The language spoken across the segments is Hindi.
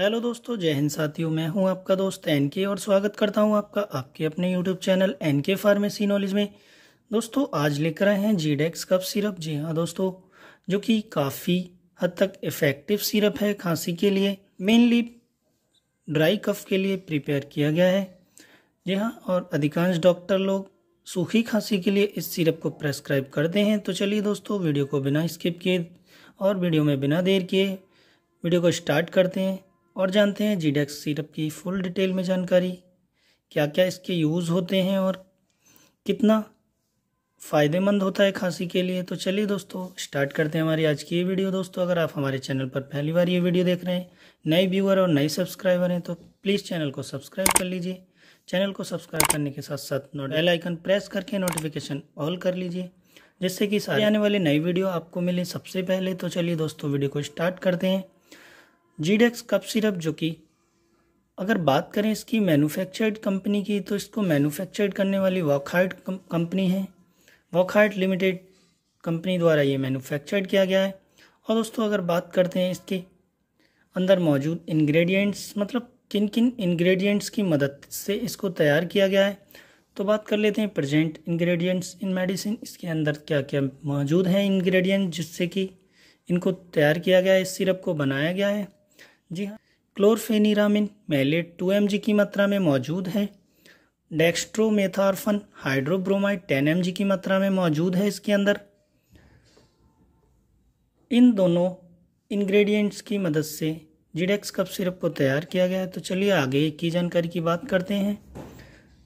हेलो दोस्तों जय हिंद साथियों मैं हूं आपका दोस्त एन के और स्वागत करता हूं आपका आपके अपने YouTube channel N K pharmacy knowledge में दोस्तों आज लेकर आए हैं जीडेक्स कफ सिरप जी हाँ दोस्तों जो कि काफ़ी हद तक इफ़ेक्टिव सिरप है खांसी के लिए मेनली ड्राई कफ के लिए प्रिपेयर किया गया है जी हाँ और अधिकांश डॉक्टर लोग सूखी खांसी के लिए इस सिरप को प्रेस्क्राइब करते हैं तो चलिए दोस्तों वीडियो को बिना स्किप किए और वीडियो में बिना देर किए वीडियो को स्टार्ट करते हैं और जानते हैं जीडेक्स सिरप की फुल डिटेल में जानकारी क्या क्या इसके यूज़ होते हैं और कितना फ़ायदेमंद होता है खांसी के लिए तो चलिए दोस्तों स्टार्ट करते हैं हमारी आज की ये वीडियो दोस्तों अगर आप हमारे चैनल पर पहली बार ये वीडियो देख रहे हैं नए व्यूअर और नए सब्सक्राइबर हैं तो प्लीज़ चैनल को सब्सक्राइब कर लीजिए चैनल को सब्सक्राइब करने के साथ साथ नोट बेल आइकन प्रेस करके नोटिफिकेशन ऑल कर लीजिए जिससे कि सारे आने वाले नई वीडियो आपको मिले सबसे पहले तो चलिए दोस्तों वीडियो को स्टार्ट करते हैं जीडेक्स कप सिरप जो कि अगर बात करें इसकी मैन्युफैक्चर्ड कंपनी की तो इसको मैन्युफैक्चर्ड करने वाली वॉकहार्ट कंपनी है वॉकहार्ट लिमिटेड कंपनी द्वारा ये मैन्युफैक्चर्ड किया गया है और दोस्तों अगर बात करते हैं इसके अंदर मौजूद इंग्रेडिएंट्स मतलब किन किन इंग्रेडिएंट्स की मदद से इसको तैयार किया गया है तो बात कर लेते हैं प्रजेंट इन्ग्रेडियंट्स इन मेडिसिन इसके अंदर क्या क्या मौजूद हैं इन्ग्रेडियंट जिससे कि इनको तैयार किया गया है इस सिरप को बनाया गया है जी हाँ क्लोरफेनिरामिन मेलेट टू एम की मात्रा में मौजूद है डेक्स्ट्रोमेथारफन हाइड्रोब्रोमाइड टेन एम की मात्रा में मौजूद है इसके अंदर इन दोनों इंग्रेडिएंट्स की मदद से जीडेक्स कप सिरप को तैयार किया गया है तो चलिए आगे की जानकारी की बात करते हैं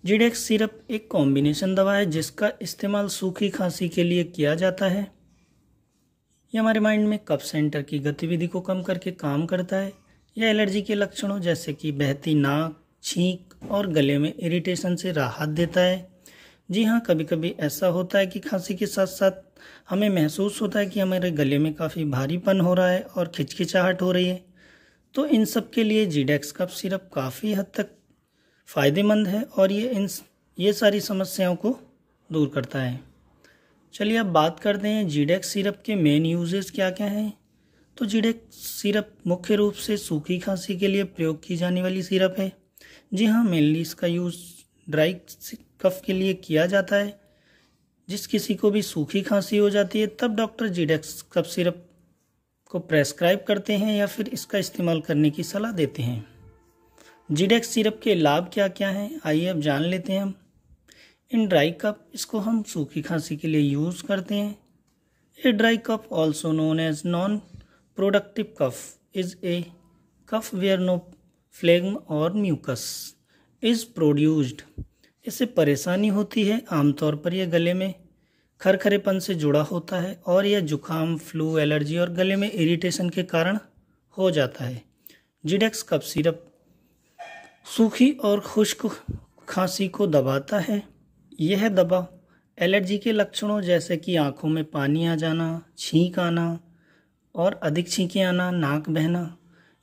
जीडेक्स सिरप एक कॉम्बिनेशन दवा है जिसका इस्तेमाल सूखी खांसी के लिए किया जाता है ये हमारे माइंड में कप सेंटर की गतिविधि को कम करके काम करता है यह एलर्जी के लक्षणों जैसे कि बहती नाक छींक और गले में इरिटेशन से राहत देता है जी हाँ कभी कभी ऐसा होता है कि खांसी के साथ साथ हमें महसूस होता है कि हमारे गले में काफ़ी भारीपन हो रहा है और खिचखिचाहट हो रही है तो इन सब के लिए जीडेक्स का सिरप काफ़ी हद तक फ़ायदेमंद है और ये इन ये सारी समस्याओं को दूर करता है चलिए अब बात करते हैं जीडेक्स सिरप के मेन यूजेस क्या क्या हैं तो जीडेक सिरप मुख्य रूप से सूखी खांसी के लिए प्रयोग की जाने वाली सिरप है जी हाँ मेनली इसका यूज़ ड्राई कफ के लिए किया जाता है जिस किसी को भी सूखी खांसी हो जाती है तब डॉक्टर जीडेक्स कफ सिरप को प्रेस्क्राइब करते हैं या फिर इसका इस्तेमाल करने की सलाह देते हैं जीडेक्स सिरप के लाभ क्या क्या हैं आइए अब जान लेते हैं हम इन ड्राई कप इसको हम सूखी खांसी के लिए यूज़ करते हैं ये dry cough also known as non productive cough is a cough where no phlegm और म्यूकस इज प्रोड्यूस्ड इससे परेशानी होती है आमतौर पर यह गले में खरखरेपन से जुड़ा होता है और यह जुखाम फ्लू एलर्जी और गले में इरिटेशन के कारण हो जाता है जिडेक्स कप सिरप सूखी और खुश्क खांसी को दबाता है यह दबा एलर्जी के लक्षणों जैसे कि आंखों में पानी आ जाना छींक आना और अधिक छींकें आना नाक बहना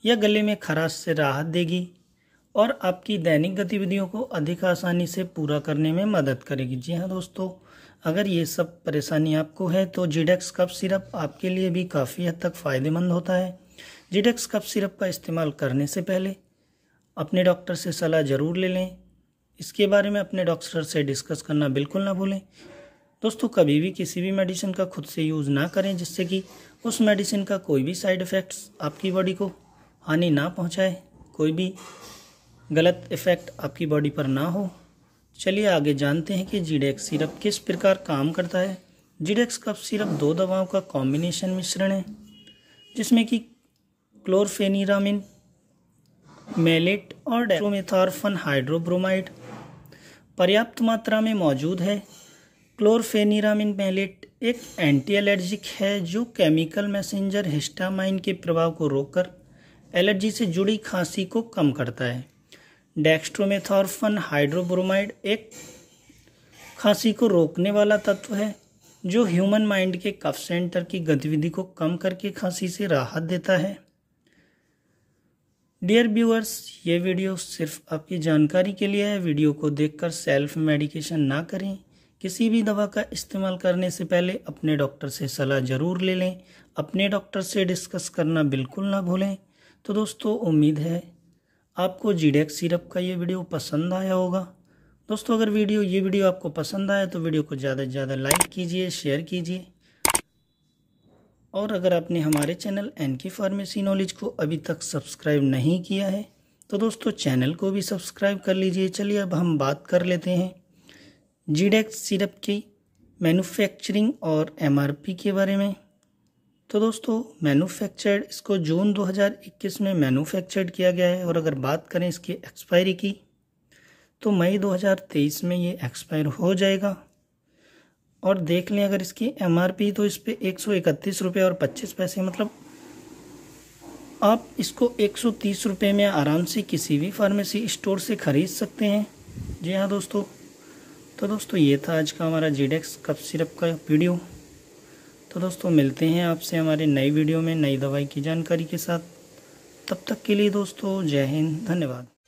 या गले में खराश से राहत देगी और आपकी दैनिक गतिविधियों को अधिक आसानी से पूरा करने में मदद करेगी जी हाँ दोस्तों अगर ये सब परेशानी आपको है तो जिडेक्स कप सिरप आपके लिए भी काफ़ी हद तक फ़ायदेमंद होता है जिडेक्स कप सिरप का इस्तेमाल करने से पहले अपने डॉक्टर से सलाह ज़रूर ले लें इसके बारे में अपने डॉक्टर से डिस्कस करना बिल्कुल ना भूलें दोस्तों कभी भी किसी भी मेडिसिन का खुद से यूज़ ना करें जिससे कि उस मेडिसिन का कोई भी साइड इफ़ेक्ट्स आपकी बॉडी को हानि ना पहुंचाए कोई भी गलत इफ़ेक्ट आपकी बॉडी पर ना हो चलिए आगे जानते हैं कि जीडेक्स सिरप किस प्रकार काम करता है जीडेक्स का सिरप दो दवाओं का कॉम्बिनेशन मिश्रण है जिसमें कि क्लोरफेनिरामिन मेलेट और डेरोमेथारफन हाइड्रोब्रोमाइड पर्याप्त मात्रा में मौजूद है क्लोरफेनिरामिन पैलेट एक एंटी एलर्जिक है जो केमिकल मैसेंजर हिस्टामाइन के प्रभाव को रोककर एलर्जी से जुड़ी खांसी को कम करता है डेक्स्ट्रोमेथॉर्फन हाइड्रोब्रोमाइड एक खांसी को रोकने वाला तत्व है जो ह्यूमन माइंड के कफ सेंटर की गतिविधि को कम करके खांसी से राहत देता है डियर व्यूअर्स ये वीडियो सिर्फ आपकी जानकारी के लिए है वीडियो को देखकर सेल्फ मेडिकेशन ना करें किसी भी दवा का इस्तेमाल करने से पहले अपने डॉक्टर से सलाह ज़रूर ले लें अपने डॉक्टर से डिस्कस करना बिल्कुल ना भूलें तो दोस्तों उम्मीद है आपको जीडेक्स सिरप का ये वीडियो पसंद आया होगा दोस्तों अगर वीडियो ये वीडियो आपको पसंद आया तो वीडियो को ज़्यादा से ज़्यादा लाइक कीजिए शेयर कीजिए और अगर आपने हमारे channel N K pharmacy knowledge को अभी तक सब्सक्राइब नहीं किया है तो दोस्तों चैनल को भी सब्सक्राइब कर लीजिए चलिए अब हम बात कर लेते हैं जीडेक्स सिरप की मैन्युफैक्चरिंग और एमआरपी के बारे में तो दोस्तों मैन्युफैक्चर्ड इसको जून 2021 में मैन्युफैक्चर्ड किया गया है और अगर बात करें इसकी एक्सपायरी की तो मई 2023 में ये एक्सपायर हो जाएगा और देख लें अगर इसकी एमआरपी तो इस पर एक सौ इकतीस रुपये और पच्चीस पैसे मतलब आप इसको एक सौ तीस रुपये में आराम से किसी भी फार्मेसी स्टोर से ख़रीद सकते हैं जी हाँ दोस्तों तो दोस्तों ये था आज का हमारा जीडेक्स e कफ सिरप का वीडियो तो दोस्तों मिलते हैं आपसे हमारे नई वीडियो में नई दवाई की जानकारी के साथ तब तक के लिए दोस्तों जय हिंद धन्यवाद